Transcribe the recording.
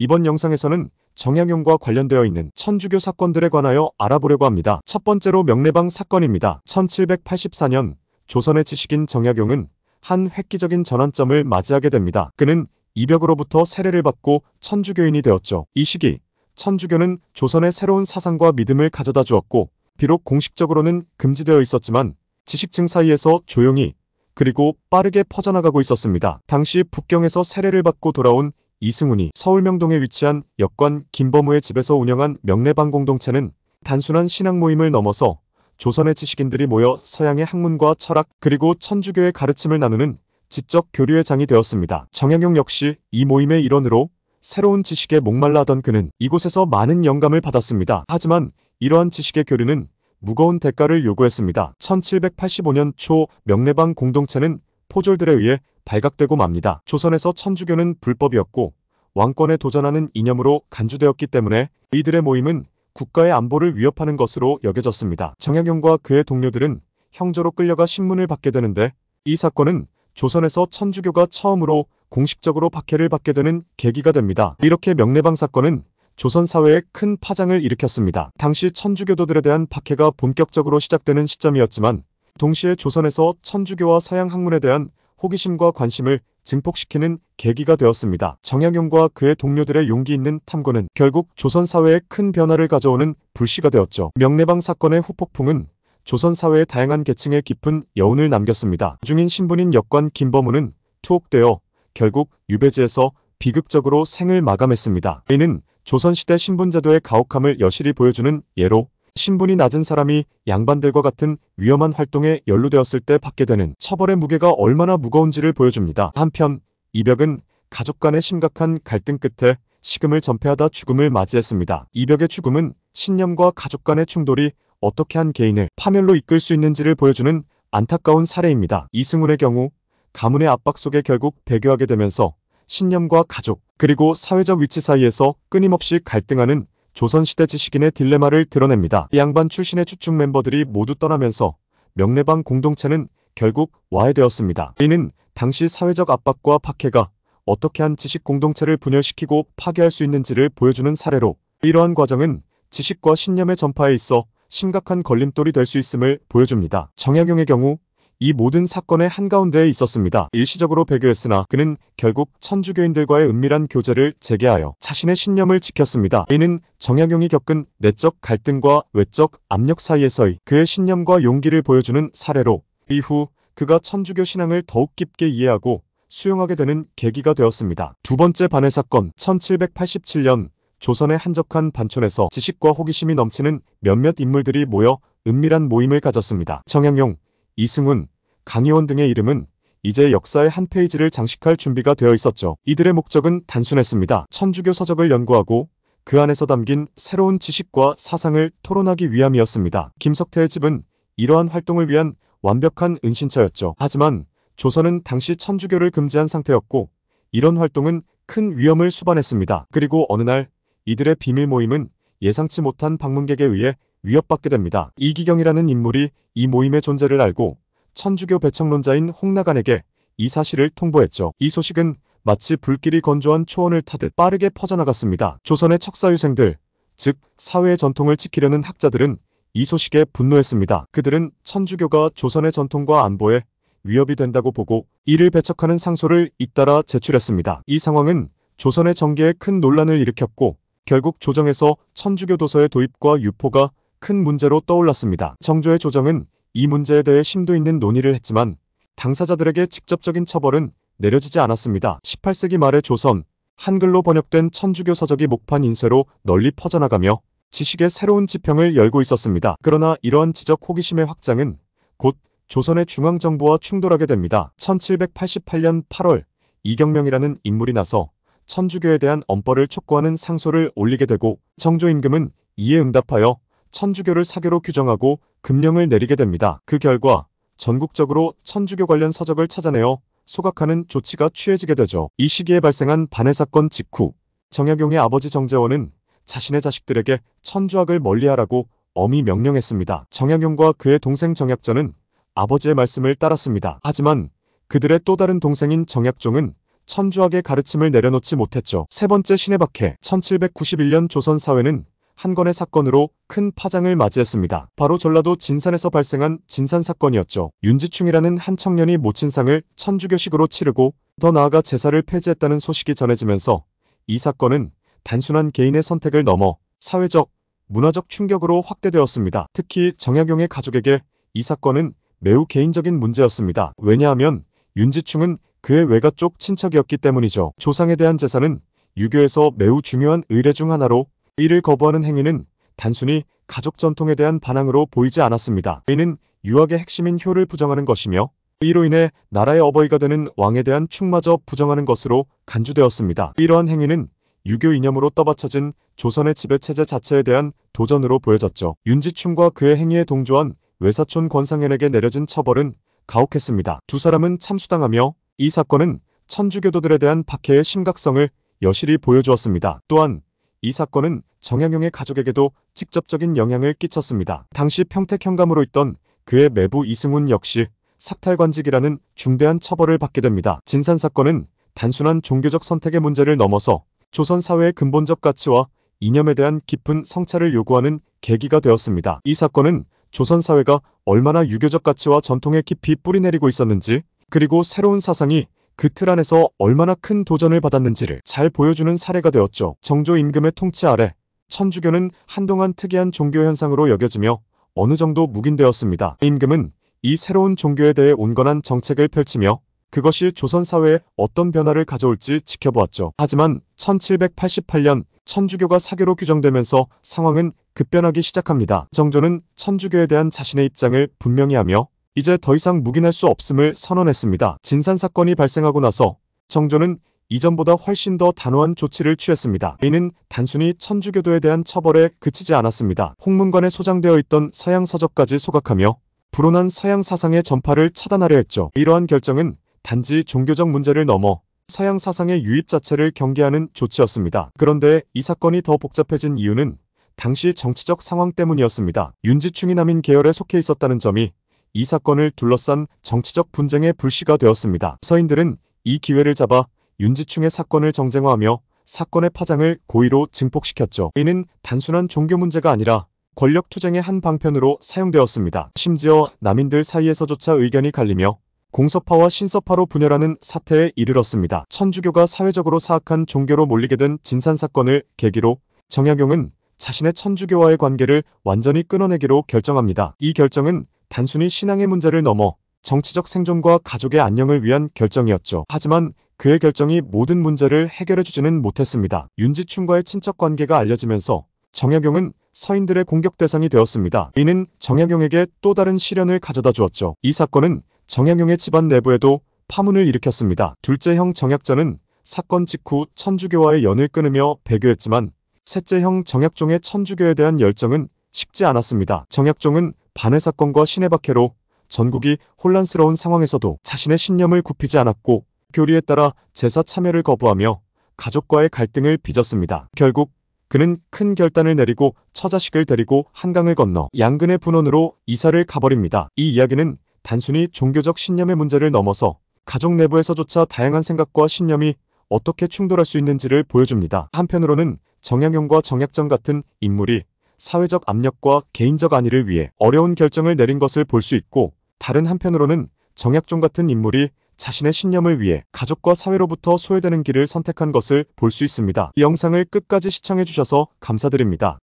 이번 영상에서는 정약용과 관련되어 있는 천주교 사건들에 관하여 알아보려고 합니다. 첫 번째로 명래방 사건입니다. 1784년 조선의 지식인 정약용은 한 획기적인 전환점을 맞이하게 됩니다. 그는 이벽으로부터 세례를 받고 천주교인이 되었죠. 이 시기 천주교는 조선의 새로운 사상과 믿음을 가져다 주었고 비록 공식적으로는 금지되어 있었지만 지식층 사이에서 조용히 그리고 빠르게 퍼져나가고 있었습니다. 당시 북경에서 세례를 받고 돌아온 이승훈이 서울 명동에 위치한 역관 김범우의 집에서 운영한 명래방 공동체는 단순한 신앙 모임을 넘어서 조선의 지식인들이 모여 서양의 학문과 철학 그리고 천주교의 가르침을 나누는 지적 교류의 장이 되었습니다. 정양용 역시 이 모임의 일원으로 새로운 지식에 목말라 하던 그는 이곳에서 많은 영감을 받았습니다. 하지만 이러한 지식의 교류는 무거운 대가를 요구했습니다. 1785년 초명래방 공동체는 포졸들에 의해 발각되고 맙니다. 조선에서 천주교는 불법이었고 왕권에 도전하는 이념으로 간주되었기 때문에 이들의 모임은 국가의 안보를 위협하는 것으로 여겨졌습니다. 정약용과 그의 동료들은 형조로 끌려가 신문을 받게 되는데 이 사건은 조선에서 천주교가 처음으로 공식적으로 박해를 받게 되는 계기가 됩니다. 이렇게 명례방 사건은 조선 사회에 큰 파장을 일으켰습니다. 당시 천주교도들에 대한 박해가 본격적으로 시작되는 시점이었지만 동시에 조선에서 천주교와 서양 학문에 대한 호기심과 관심을 증폭시키는 계기가 되었습니다. 정약용과 그의 동료들의 용기 있는 탐구는 결국 조선 사회에 큰 변화를 가져오는 불씨가 되었죠. 명내방 사건의 후폭풍은 조선 사회의 다양한 계층에 깊은 여운을 남겼습니다. 중인 신분인 역관 김범우는 투옥되어 결국 유배지에서 비극적으로 생을 마감했습니다. 이는 조선시대 신분제도의 가혹함을 여실히 보여주는 예로 신분이 낮은 사람이 양반들과 같은 위험한 활동에 연루되었을 때 받게 되는 처벌의 무게가 얼마나 무거운지를 보여줍니다. 한편 이벽은 가족 간의 심각한 갈등 끝에 식음을 전폐하다 죽음을 맞이했습니다. 이벽의 죽음은 신념과 가족 간의 충돌이 어떻게 한 개인을 파멸로 이끌 수 있는지를 보여주는 안타까운 사례입니다. 이승훈의 경우 가문의 압박 속에 결국 배교하게 되면서 신념과 가족 그리고 사회적 위치 사이에서 끊임없이 갈등하는 조선시대 지식인의 딜레마를 드러냅니다. 양반 출신의 추측 멤버들이 모두 떠나면서 명례방 공동체는 결국 와해되었습니다. 이는 당시 사회적 압박과 박해가 어떻게 한 지식 공동체를 분열시키고 파괴할 수 있는지를 보여주는 사례로 이러한 과정은 지식과 신념의 전파에 있어 심각한 걸림돌이 될 수 있음을 보여줍니다. 정약용의 경우 이 모든 사건의 한가운데에 있었습니다. 일시적으로 배교했으나 그는 결국 천주교인들과의 은밀한 교제를 재개하여 자신의 신념을 지켰습니다. 이는 정약용이 겪은 내적 갈등과 외적 압력 사이에서의 그의 신념과 용기를 보여주는 사례로 이후 그가 천주교 신앙을 더욱 깊게 이해하고 수용하게 되는 계기가 되었습니다. 두 번째 반해 사건 1787년 조선의 한적한 반촌에서 지식과 호기심이 넘치는 몇몇 인물들이 모여 은밀한 모임을 가졌습니다. 정약용 이승훈, 강희원 등의 이름은 이제 역사의 한 페이지를 장식할 준비가 되어 있었죠. 이들의 목적은 단순했습니다. 천주교 서적을 연구하고 그 안에서 담긴 새로운 지식과 사상을 토론하기 위함이었습니다. 김석태의 집은 이러한 활동을 위한 완벽한 은신처였죠. 하지만 조선은 당시 천주교를 금지한 상태였고 이런 활동은 큰 위험을 수반했습니다. 그리고 어느 날 이들의 비밀 모임은 예상치 못한 방문객에 의해 위협받게 됩니다. 이기경이라는 인물이 이 모임의 존재를 알고 천주교 배척론자인 홍나간에게 이 사실을 통보했죠. 이 소식은 마치 불길이 건조한 초원을 타듯 빠르게 퍼져나갔습니다. 조선의 척사유생들, 즉 사회의 전통을 지키려는 학자들은 이 소식에 분노했습니다. 그들은 천주교가 조선의 전통과 안보에 위협이 된다고 보고 이를 배척하는 상소를 잇따라 제출했습니다. 이 상황은 조선의 정계에 큰 논란을 일으켰고 결국 조정에서 천주교 도서의 도입과 유포가 큰 문제로 떠올랐습니다. 정조의 조정은 이 문제에 대해 심도 있는 논의를 했지만 당사자들에게 직접적인 처벌은 내려지지 않았습니다. 18세기 말의 조선, 한글로 번역된 천주교 서적이 목판 인쇄로 널리 퍼져나가며 지식의 새로운 지평을 열고 있었습니다. 그러나 이러한 지적 호기심의 확장은 곧 조선의 중앙정부와 충돌하게 됩니다. 1788년 8월 이경명이라는 인물이 나서 천주교에 대한 엄벌을 촉구하는 상소를 올리게 되고 정조 임금은 이에 응답하여 천주교를 사교로 규정하고 금령을 내리게 됩니다. 그 결과 전국적으로 천주교 관련 서적을 찾아내어 소각하는 조치가 취해지게 되죠. 이 시기에 발생한 반해 사건 직후 정약용의 아버지 정재원은 자신의 자식들에게 천주학을 멀리하라고 엄히 명령했습니다. 정약용과 그의 동생 정약전은 아버지의 말씀을 따랐습니다. 하지만 그들의 또 다른 동생인 정약종은 천주학의 가르침을 내려놓지 못했죠. 세 번째 신의 박해 1791년 조선 사회는 한 건의 사건으로 큰 파장을 맞이했습니다. 바로 전라도 진산에서 발생한 진산 사건이었죠. 윤지충이라는 한 청년이 모친상을 천주교식으로 치르고 더 나아가 제사를 폐지했다는 소식이 전해지면서 이 사건은 단순한 개인의 선택을 넘어 사회적, 문화적 충격으로 확대되었습니다. 특히 정약용의 가족에게 이 사건은 매우 개인적인 문제였습니다. 왜냐하면 윤지충은 그의 외가 쪽 친척이었기 때문이죠. 조상에 대한 제사는 유교에서 매우 중요한 의뢰중 하나로 이를 거부하는 행위는 단순히 가족 전통에 대한 반항으로 보이지 않았습니다. 이는 유학의 핵심인 효를 부정하는 것이며 이로 인해 나라의 어버이가 되는 왕에 대한 충마저 부정하는 것으로 간주되었습니다. 이러한 행위는 유교 이념으로 떠받쳐진 조선의 지배체제 자체에 대한 도전으로 보여졌죠. 윤지충과 그의 행위에 동조한 외사촌 권상현에게 내려진 처벌은 가혹했습니다. 두 사람은 참수당하며 이 사건은 천주교도들에 대한 박해의 심각성을 여실히 보여주었습니다. 또한 이 사건은 정양용의 가족에게도 직접적인 영향을 끼쳤습니다. 당시 평택 현감으로 있던 그의 매부 이승훈 역시 사탈관직이라는 중대한 처벌을 받게 됩니다. 진산 사건은 단순한 종교적 선택의 문제를 넘어서 조선 사회의 근본적 가치와 이념에 대한 깊은 성찰을 요구하는 계기가 되었습니다. 이 사건은 조선 사회가 얼마나 유교적 가치와 전통에 깊이 뿌리내리고 있었는지 그리고 새로운 사상이 그틀 안에서 얼마나 큰 도전을 받았는지를 잘 보여주는 사례가 되었죠. 정조 임금의 통치 아래 천주교는 한동안 특이한 종교 현상으로 여겨지며 어느 정도 묵인되었습니다. 임금은 이 새로운 종교에 대해 온건한 정책을 펼치며 그것이 조선 사회에 어떤 변화를 가져올지 지켜보았죠. 하지만 1788년 천주교가 사교로 규정되면서 상황은 급변하기 시작합니다. 정조는 천주교에 대한 자신의 입장을 분명히 하며 이제 더 이상 묵인할 수 없음을 선언했습니다. 진산 사건이 발생하고 나서 정조는 이전보다 훨씬 더 단호한 조치를 취했습니다. 이는 단순히 천주교도에 대한 처벌에 그치지 않았습니다. 홍문관에 소장되어 있던 서양 서적까지 소각하며 불온한 서양 사상의 전파를 차단하려 했죠. 이러한 결정은 단지 종교적 문제를 넘어 서양 사상의 유입 자체를 경계하는 조치였습니다. 그런데 이 사건이 더 복잡해진 이유는 당시 정치적 상황 때문이었습니다. 윤지충이 남인 계열에 속해 있었다는 점이 이 사건을 둘러싼 정치적 분쟁의 불씨가 되었습니다. 서인들은 이 기회를 잡아 윤지충의 사건을 정쟁화하며 사건의 파장을 고의로 증폭시켰죠. 이는 단순한 종교 문제가 아니라 권력 투쟁의 한 방편으로 사용되었습니다. 심지어 남인들 사이에서조차 의견이 갈리며 공서파와 신서파로 분열하는 사태에 이르렀습니다. 천주교가 사회적으로 사악한 종교로 몰리게 된 진산 사건을 계기로 정약용은 자신의 천주교와의 관계를 완전히 끊어내기로 결정합니다. 이 결정은 단순히 신앙의 문제를 넘어 정치적 생존과 가족의 안녕을 위한 결정이었죠. 하지만 그의 결정이 모든 문제를 해결해주지는 못했습니다. 윤지춘과의 친척 관계가 알려지면서 정약용은 서인들의 공격 대상이 되었습니다. 이는 정약용에게 또 다른 시련을 가져다 주었죠. 이 사건은 정약용의 집안 내부에도 파문을 일으켰습니다. 둘째 형 정약전은 사건 직후 천주교와의 연을 끊으며 배교했지만 셋째 형 정약종의 천주교에 대한 열정은 식지 않았습니다. 정약종은 반해 사건과 신내박해로 전국이 혼란스러운 상황에서도 자신의 신념을 굽히지 않았고 교리에 따라 제사 참여를 거부하며 가족과의 갈등을 빚었습니다. 결국 그는 큰 결단을 내리고 처자식을 데리고 한강을 건너 양근의 분원으로 이사를 가버립니다. 이 이야기는 단순히 종교적 신념의 문제를 넘어서 가족 내부에서조차 다양한 생각과 신념이 어떻게 충돌할 수 있는지를 보여줍니다. 한편으로는 정양용과 정약정 같은 인물이 사회적 압력과 개인적 안위를 위해 어려운 결정을 내린 것을 볼 수 있고 다른 한편으로는 정약종 같은 인물이 자신의 신념을 위해 가족과 사회로부터 소외되는 길을 선택한 것을 볼 수 있습니다. 이 영상을 끝까지 시청해주셔서 감사드립니다.